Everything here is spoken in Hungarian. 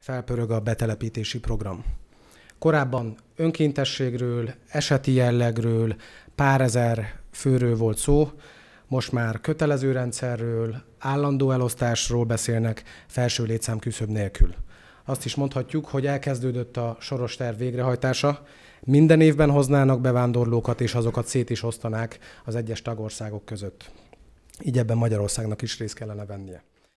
felpörög a betelepítési program. Korábban önkéntességről, eseti jellegről, pár ezer főről volt szó, most már kötelező rendszerről, állandó elosztásról beszélnek felső létszám küszöb nélkül. Azt is mondhatjuk, hogy elkezdődött a soros terv végrehajtása, minden évben hoznának bevándorlókat, és azokat szét is osztanák az egyes tagországok között. Így ebben Magyarországnak is részt kellene vennie.